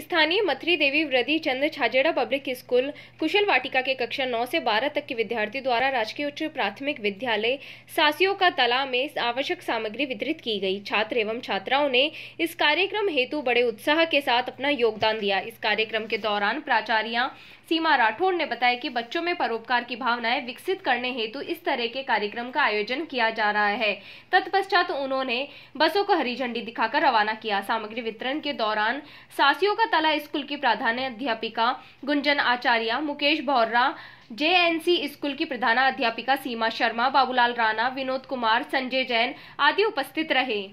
स्थानीय मथरी देवी वृद्धि चंद छाजेड़ा public school कुशल वाटिका के कक्षा नौ से बारह तक के विद्यार्थियों द्वारा राजकीय उच्च प्राथमिक विद्यालय सासियों का तला में आवश्यक सामग्री वितरित की गई छात्र एवं छात्राओं ने इस कार्यक्रम हेतु बड़े उत्साह के साथ अपना योगदान दिया इस कार्यक्रम के दौरान प्राचार्या सीमा राठौड़ ने बताया कि बच्चों में परोपकार की भावनाएं विकसित करने हेतु इस तरह के कार्यक्रम का आयोजन किया जा रहा है तत्पश्चात उन्होंने बसों को हरी झंडी दिखाकर रवाना किया सामग्री वितरण के दौरान सासियों कला स्कूल की प्राधान्य अध्यापिका गुंजन आचार्य मुकेश भौर्रा जेएनसी स्कूल की प्रधान अध्यापिका सीमा शर्मा बाबूलाल राणा विनोद कुमार संजय जैन आदि उपस्थित रहे